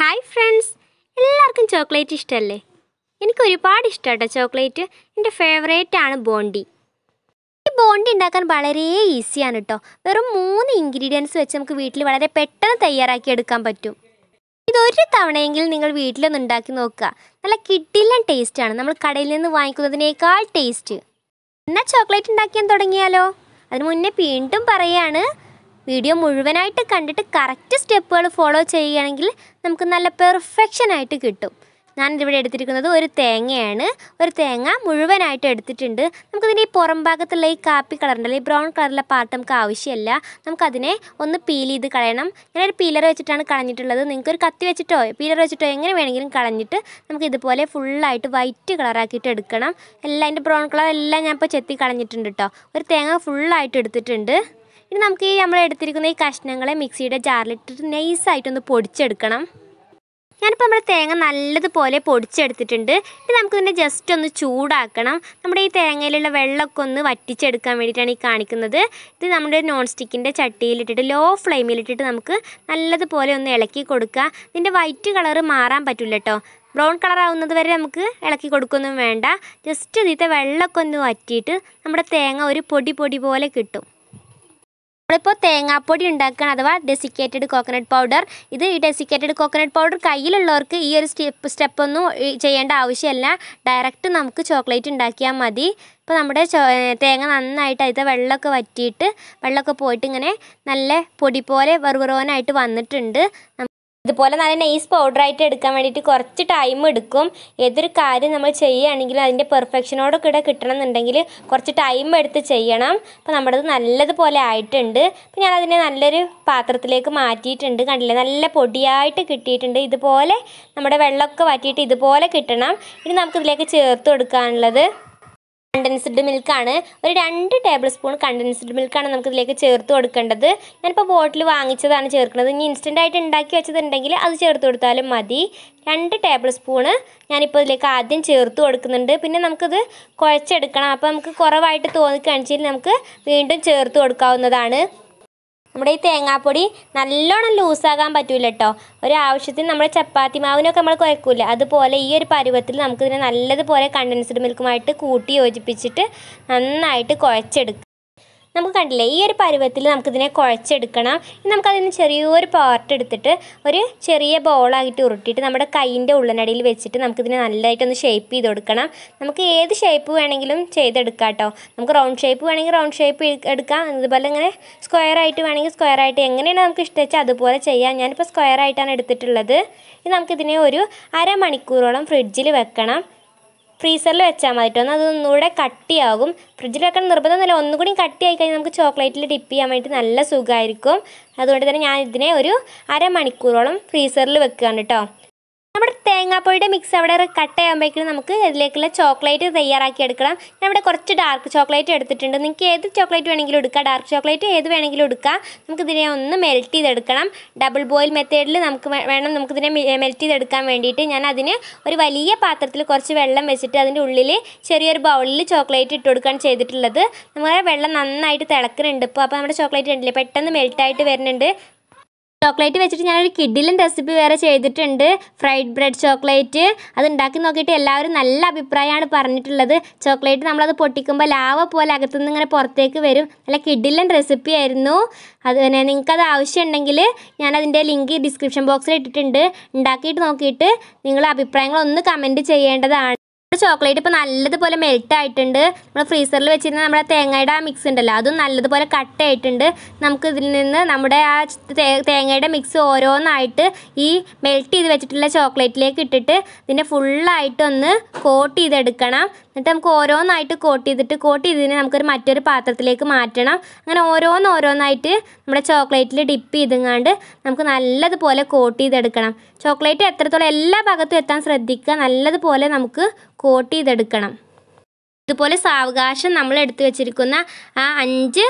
hi friends എല്ലാവർക്കും chocolate ഇഷ്ടമല്ലേ എനിക്ക് ഒരുപാട് ഇഷ്ടമാണ് ചോക്ലേറ്റ് എൻ്റെ ഫേവറേറ്റ് ആണ് ബോണ്ടി ഈ ബോണ്ടി ഉണ്ടാക്കാൻ വളരെ ഈസിയാണ് കേട്ടോ വെറും മൂന്ന് ഇൻഗ്രീഡിയൻസ് വെച്ച് നമുക്ക് വീട്ടിൽ വളരെ പെട്ടെന്ന് തയ്യാറാക്കി എടുക്കാൻ പറ്റും ഇതൊരു തവണയെങ്കിലും നിങ്ങൾ വീട്ടിലൊന്ന് ഉണ്ടാക്കി നോക്കുക നല്ല കിട്ടില്ല ടേസ്റ്റാണ് നമ്മൾ കടയിൽ നിന്ന് വാങ്ങിക്കുന്നതിനേക്കാൾ ടേസ്റ്റ് എന്നാൽ ചോക്ലേറ്റ് ഉണ്ടാക്കാൻ തുടങ്ങിയാലോ അതിന് മുന്നേ വീണ്ടും പറയാണ് വീഡിയോ മുഴുവനായിട്ട് കണ്ടിട്ട് കറക്റ്റ് സ്റ്റെപ്പുകൾ ഫോളോ ചെയ്യുകയാണെങ്കിൽ നമുക്ക് നല്ല പെർഫെക്ഷൻ ആയിട്ട് കിട്ടും ഞാനിതിവിടെ എടുത്തിരിക്കുന്നത് ഒരു തേങ്ങയാണ് ഒരു തേങ്ങ മുഴുവനായിട്ട് എടുത്തിട്ടുണ്ട് നമുക്കതിൻ്റെ ഈ പുറം ഭാഗത്തുള്ള ഈ കാപ്പി കളറുണ്ടല്ലോ ഈ ബ്രൗൺ കളറിലെ പാർട്ട് നമുക്ക് ആവശ്യമില്ല നമുക്കതിനെ ഒന്ന് പീൽ ചെയ്ത് കളയണം ഞാനൊരു പീലർ വെച്ചിട്ടാണ് കളഞ്ഞിട്ടുള്ളത് നിങ്ങൾക്ക് ഒരു കത്തി വെച്ചിട്ടോ പീലർ വെച്ചിട്ടോ എങ്ങനെ വേണമെങ്കിലും കളഞ്ഞിട്ട് നമുക്ക് ഇതുപോലെ ഫുള്ളായിട്ട് വൈറ്റ് കളറാക്കിയിട്ട് എടുക്കണം എല്ലാം അതിൻ്റെ ബ്രൗൺ കളർ എല്ലാം ഞാൻ ഇപ്പോൾ ചെത്തി കളഞ്ഞിട്ടുണ്ട് കേട്ടോ ഒരു തേങ്ങ ഫുള്ളായിട്ട് എടുത്തിട്ടുണ്ട് ഇനി നമുക്ക് ഈ നമ്മൾ എടുത്തിരിക്കുന്ന ഈ കഷ്ണങ്ങളെ മിക്സിയുടെ ജാറിലിട്ടിട്ട് നൈസായിട്ടൊന്ന് പൊടിച്ചെടുക്കണം ഞാനിപ്പോൾ നമ്മുടെ തേങ്ങ നല്ലതുപോലെ പൊടിച്ചെടുത്തിട്ടുണ്ട് ഇനി നമുക്കിതിനെ ജസ്റ്റ് ഒന്ന് ചൂടാക്കണം നമ്മുടെ ഈ തേങ്ങയിലുള്ള വെള്ളമൊക്കെ ഒന്ന് വറ്റിച്ചെടുക്കാൻ വേണ്ടിയിട്ടാണ് ഈ കാണിക്കുന്നത് ഇത് നമ്മുടെ നോൺ സ്റ്റിക്കിൻ്റെ ചട്ടിയിലിട്ടിട്ട് ലോ ഫ്ലെയിമിലിട്ടിട്ട് നമുക്ക് നല്ലതുപോലെ ഒന്ന് ഇളക്കി കൊടുക്കുക ഇതിൻ്റെ വൈറ്റ് കളറ് മാറാൻ പറ്റില്ല കേട്ടോ ബ്രൗൺ കളർ ആവുന്നത് വരെ നമുക്ക് ഇളക്കി കൊടുക്കൊന്നും വേണ്ട ജസ്റ്റ് ഇതിൻ്റെ വെള്ളമൊക്കെ ഒന്ന് വറ്റിയിട്ട് നമ്മുടെ തേങ്ങ ഒരു പൊടി പൊടി പോലെ കിട്ടും നമ്മളിപ്പോൾ തേങ്ങാപ്പൊടി ഉണ്ടാക്കുകയാണ് അഥവാ ഡെസിക്കേറ്റഡ് കോക്കനട്ട് പൗഡർ ഇത് ഈ ഡെസിക്കേറ്റഡ് കോക്കനട്ട് പൗഡർ കയ്യിലുള്ളവർക്ക് ഈ ഒരു സ്റ്റെപ്പ് സ്റ്റെപ്പൊന്നും ചെയ്യേണ്ട ആവശ്യമല്ല ഡയറക്റ്റ് നമുക്ക് ചോക്ലേറ്റ് ഉണ്ടാക്കിയാൽ മതി ഇപ്പോൾ നമ്മുടെ തേങ്ങ നന്നായിട്ട് അതിൽ വെള്ളമൊക്കെ വറ്റിയിട്ട് വെള്ളമൊക്കെ പോയിട്ട് ഇങ്ങനെ നല്ല പൊടി പോലെ വെറുവെറുവനായിട്ട് വന്നിട്ടുണ്ട് ഇതുപോലെ നല്ല നൈസ് പൗഡറായിട്ട് എടുക്കാൻ വേണ്ടിയിട്ട് കുറച്ച് ടൈം എടുക്കും ഏതൊരു കാര്യം നമ്മൾ ചെയ്യുകയാണെങ്കിലും അതിൻ്റെ പെർഫെക്ഷനോടൊക്കെ കൂടെ കിട്ടണം എന്നുണ്ടെങ്കിൽ കുറച്ച് ടൈം എടുത്ത് ചെയ്യണം അപ്പോൾ നമ്മുടേത് നല്ലതുപോലെ ആയിട്ടുണ്ട് അപ്പോൾ ഞാൻ അതിനെ നല്ലൊരു പാത്രത്തിലേക്ക് മാറ്റിയിട്ടുണ്ട് കണ്ടില്ലേ നല്ല പൊടിയായിട്ട് കിട്ടിയിട്ടുണ്ട് ഇതുപോലെ നമ്മുടെ വെള്ളമൊക്കെ വറ്റിയിട്ട് ഇതുപോലെ കിട്ടണം ഇനി നമുക്കിതിലേക്ക് ചേർത്ത് കൊടുക്കാനുള്ളത് കണ്ടൻസ്ഡ് മിൽക്കാണ് ഒരു രണ്ട് ടേബിൾ സ്പൂൺ കണ്ടൻസ്ഡ് മിൽക്കാണ് നമുക്ക് ഇതിലേക്ക് ചേർത്ത് കൊടുക്കേണ്ടത് ഞാനിപ്പോൾ ബോട്ടിൽ വാങ്ങിച്ചതാണ് ചേർക്കുന്നത് ഇനി ഇൻസ്റ്റൻ്റ് ആയിട്ട് ഉണ്ടാക്കി വെച്ചതുണ്ടെങ്കിൽ അത് ചേർത്ത് കൊടുത്താലും മതി രണ്ട് ടേബിൾ സ്പൂണ് ഞാനിപ്പോൾ ഇതിലേക്ക് ആദ്യം ചേർത്ത് കൊടുക്കുന്നുണ്ട് പിന്നെ നമുക്കിത് കുഴച്ചെടുക്കണം അപ്പോൾ നമുക്ക് കുറവായിട്ട് തോന്നിക്കാണിച്ചാൽ നമുക്ക് വീണ്ടും ചേർത്ത് കൊടുക്കാവുന്നതാണ് നമ്മുടെ ഈ തേങ്ങാപ്പൊടി നല്ലോണം ലൂസാകാൻ പറ്റില്ല കേട്ടോ ഒരാവശ്യത്തിന് നമ്മുടെ ചപ്പാത്തി മാവിനൊക്കെ നമ്മൾ കുഴക്കില്ല അതുപോലെ ഈ ഒരു പരുവത്തിൽ നമുക്കിതിനെ നല്ലതുപോലെ കണ്ടൻസ്ഡ് മിൽക്കുമായിട്ട് കൂട്ടി യോജിപ്പിച്ചിട്ട് നന്നായിട്ട് കുഴച്ചെടുക്കുക നമുക്ക് കണ്ടില്ലേ ഈ ഒരു പരുവത്തിൽ നമുക്കിതിനെ കുഴച്ചെടുക്കണം നമുക്കതിൽ നിന്ന് ചെറിയൊരു പാർട്ട് എടുത്തിട്ട് ഒരു ചെറിയ ബോളായിട്ട് ഉരുട്ടിയിട്ട് നമ്മുടെ കൈയിൻ്റെ ഉള്ളിനടിയിൽ വെച്ചിട്ട് നമുക്കിതിനെ നല്ലതായിട്ടൊന്ന് ഷേപ്പ് ചെയ്ത് കൊടുക്കണം നമുക്ക് ഏത് ഷേപ്പ് വേണമെങ്കിലും ചെയ്തെടുക്കാം കേട്ടോ നമുക്ക് റൗണ്ട് ഷേപ്പ് വേണമെങ്കിൽ റൗണ്ട് ഷേപ്പ് എടുക്കാം അതുപോലെ ഇങ്ങനെ സ്ക്വയർ ആയിട്ട് വേണമെങ്കിൽ സ്ക്വയർ ആയിട്ട് എങ്ങനെയാണ് നമുക്ക് ഇഷ്ടം അതുപോലെ ചെയ്യാം ഞാനിപ്പോൾ സ്ക്വയർ ആയിട്ടാണ് എടുത്തിട്ടുള്ളത് ഇനി നമുക്കിതിനെ ഒരു അരമണിക്കൂറോളം ഫ്രിഡ്ജിൽ വെക്കണം ഫ്രീസറിൽ വെച്ചാൽ മതി കേട്ടോ എന്നാൽ അതൊന്നുകൂടെ കട്ടിയാകും ഫ്രിഡ്ജിൽ വെക്കാൻ നിർബന്ധമൊന്നുമില്ല ഒന്നുകൂടി കട്ടിയായി കഴിഞ്ഞാൽ നമുക്ക് ചോക്ലേറ്റിൽ ഡിപ്പ് ചെയ്യാൻ വേണ്ടി നല്ല സുഖമായിരിക്കും അതുകൊണ്ട് തന്നെ ഞാൻ ഇതിനെ ഒരു അരമണിക്കൂറോളം ഫ്രീസറിൽ വെക്കുകയാണ് കേട്ടോ നമ്മുടെ തേങ്ങാപ്പൊടിയുടെ മിക്സ് അവിടെ കട്ട് കട്ടയാകുമ്പോഴേക്കും നമുക്ക് ഇതിലേക്കുള്ള ചോക്ലേറ്റ് തയ്യാറാക്കി എടുക്കണം ഞാൻ ഇവിടെ കുറച്ച് ഡാർക്ക് ചോക്ലേറ്റ് എടുത്തിട്ടുണ്ട് നിങ്ങൾക്ക് ഏത് ചോക്ലേറ്റ് വേണമെങ്കിലും എടുക്കാം ഡാർക്ക് ചോക്ലേറ്റ് ഏത് വേണമെങ്കിലും എടുക്കാം നമുക്കിതിനെ ഒന്ന് മെൽറ്റ് ചെയ്തെടുക്കണം ഡബിൾ ബോയിൽ മെത്തേഡിൽ നമുക്ക് വേണം നമുക്കിതിനെ മെൽറ്റ് ചെയ്തെടുക്കാൻ വേണ്ടിയിട്ട് ഞാൻ അതിന് ഒരു വലിയ പാത്രത്തിൽ കുറച്ച് വെള്ളം വെച്ചിട്ട് അതിൻ്റെ ഉള്ളിൽ ചെറിയൊരു ബൗളിൽ ചോക്ലേറ്റ് ഇട്ട് കൊടുക്കുകയാണ് ചെയ്തിട്ടുള്ളത് നമ്മൾ വെള്ളം നന്നായിട്ട് തിളക്കുന്നുണ്ട് ഇപ്പോൾ അപ്പോൾ നമ്മുടെ ചോക്ലേറ്റ് ഉണ്ടല്ലേ പെട്ടെന്ന് മെൽറ്റായിട്ട് വരുന്നുണ്ട് ചോക്ലേറ്റ് വെച്ചിട്ട് ഞാനൊരു കിഡിലും റെസിപ്പി വേറെ ചെയ്തിട്ടുണ്ട് ഫ്രൈഡ് ബ്രെഡ് ചോക്ലേറ്റ് അത് ഉണ്ടാക്കി നോക്കിയിട്ട് എല്ലാവരും നല്ല അഭിപ്രായമാണ് പറഞ്ഞിട്ടുള്ളത് ചോക്ലേറ്റ് നമ്മളത് പൊട്ടിക്കുമ്പോൾ ലാവ പോലെ അകത്തുനിന്ന് ഇങ്ങനെ പുറത്തേക്ക് വരും നല്ല കിഡിലും റെസിപ്പി ആയിരുന്നു അത് പിന്നെ നിങ്ങൾക്കത് ആവശ്യമുണ്ടെങ്കിൽ ഞാനതിൻ്റെ ലിങ്ക് ഡിസ്ക്രിപ്ഷൻ ബോക്സിൽ ഇട്ടിട്ടുണ്ട് ഉണ്ടാക്കിയിട്ട് നോക്കിയിട്ട് നിങ്ങളുടെ അഭിപ്രായങ്ങൾ ഒന്ന് കമൻറ്റ് ചെയ്യേണ്ടതാണ് ചോക്ലേറ്റ് ഇപ്പോൾ നല്ലതുപോലെ മെൽറ്റ് ആയിട്ടുണ്ട് നമ്മൾ ഫ്രീസറിൽ വെച്ചിരുന്ന നമ്മുടെ തേങ്ങയുടെ ആ മിക്സ് ഉണ്ടല്ലോ അതും നല്ലതുപോലെ കട്ട് ആയിട്ടുണ്ട് നമുക്ക് ഇതിൽ നിന്ന് നമ്മുടെ ആ തേങ്ങയുടെ മിക്സ് ഓരോന്നായിട്ട് ഈ മെൽറ്റ് ചെയ്ത് വെച്ചിട്ടുള്ള ചോക്ലേറ്റിലേക്ക് ഇട്ടിട്ട് ഇതിൻ്റെ ഫുള്ളായിട്ടൊന്ന് കോട്ട് ചെയ്തെടുക്കണം എന്നിട്ട് നമുക്ക് ഓരോന്നായിട്ട് കോട്ട് ചെയ്തിട്ട് കോട്ട് ചെയ്തതിനെ നമുക്കൊരു മറ്റൊരു പാത്രത്തിലേക്ക് മാറ്റണം അങ്ങനെ ഓരോന്ന് ഓരോന്നായിട്ട് നമ്മുടെ ചോക്ലേറ്റിൽ ഡിപ്പ് ചെയ്തുങ്ങാണ്ട് നമുക്ക് നല്ലതുപോലെ കോട്ട് ചെയ്തെടുക്കണം ചോക്ലേറ്റ് എത്രത്തോളം എല്ലാ ഭാഗത്തും എത്താൻ ശ്രദ്ധിക്കുക നല്ലതുപോലെ നമുക്ക് കോട്ട് ചെയ്തെടുക്കണം ഇതുപോലെ സാവകാശം നമ്മൾ എടുത്തു വെച്ചിരിക്കുന്ന ആ അഞ്ച്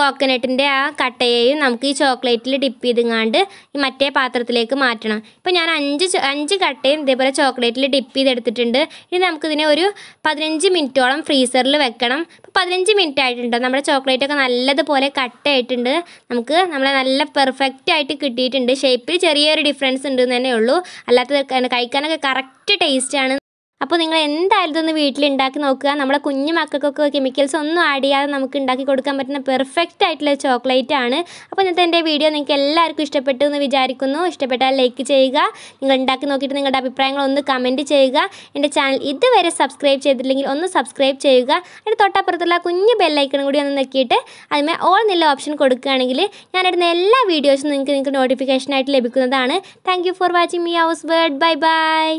കോക്കനട്ടിൻ്റെ ആ കട്ടയെയും നമുക്ക് ഈ ചോക്ലേറ്റിൽ ഡിപ്പ് ചെയ്തുങ്ങാണ്ട് ഈ മറ്റേ പാത്രത്തിലേക്ക് മാറ്റണം ഇപ്പോൾ ഞാൻ അഞ്ച് അഞ്ച് കട്ടയും ഇതേപോലെ ചോക്ലേറ്റിൽ ഡിപ്പ് ചെയ്തെടുത്തിട്ടുണ്ട് ഇനി നമുക്കിതിനെ ഒരു പതിനഞ്ച് മിനിറ്റോളം ഫ്രീസറിൽ വെക്കണം ഇപ്പോൾ പതിനഞ്ച് മിനിറ്റ് ആയിട്ടുണ്ട് നമ്മുടെ ചോക്ലേറ്റൊക്കെ ഒക്കെ നല്ലതുപോലെ കട്ടയായിട്ടുണ്ട് നമുക്ക് നമ്മളെ നല്ല പെർഫെക്റ്റ് ആയിട്ട് കിട്ടിയിട്ടുണ്ട് ഷേപ്പിൽ ചെറിയൊരു ഡിഫറൻസ് ഉണ്ട് എന്ന് തന്നെ ഉള്ളൂ അല്ലാത്തത് കഴിക്കാനൊക്കെ കറക്റ്റ് ടേസ്റ്റാണ് അപ്പോൾ നിങ്ങൾ എന്തായാലും ഇതൊന്ന് വീട്ടിൽ ഉണ്ടാക്കി നോക്കുക നമ്മളെ കുഞ്ഞു മക്കൾക്കൊക്കെ കെമിക്കൽസ് ഒന്നും ആഡ് ചെയ്യാതെ നമുക്ക് ഉണ്ടാക്കി കൊടുക്കാൻ പറ്റുന്ന പെർഫെക്റ്റ് ആയിട്ടുള്ള ചോക്ലേറ്റ് ആണ് അപ്പോൾ ഇന്നത്തെ എൻ്റെ വീഡിയോ നിങ്ങൾക്ക് എല്ലാവർക്കും ഇഷ്ടപ്പെട്ടു എന്ന് വിചാരിക്കുന്നു ഇഷ്ടപ്പെട്ടാൽ ലൈക്ക് ചെയ്യുക നിങ്ങൾ ഉണ്ടാക്കി നോക്കിയിട്ട് നിങ്ങളുടെ അഭിപ്രായങ്ങൾ ഒന്ന് കമൻറ്റ് ചെയ്യുക എൻ്റെ ചാനൽ ഇതുവരെ സബ്സ്ക്രൈബ് ചെയ്തിട്ടില്ലെങ്കിൽ ഒന്ന് സബ്സ്ക്രൈബ് ചെയ്യുക അതിൻ്റെ തൊട്ടപ്പുറത്തുള്ള കുഞ്ഞു ബെല്ലൈക്കണം കൂടി ഒന്ന് നോക്കിയിട്ട് അതിമേ ഓൾ നല്ല ഓപ്ഷൻ കൊടുക്കുകയാണെങ്കിൽ ഞാൻ ഇടുന്ന എല്ലാ വീഡിയോസും നിങ്ങൾക്ക് നിങ്ങൾക്ക് നോട്ടിഫിക്കേഷനായിട്ട് ലഭിക്കുന്നതാണ് thank for watching me house word bye by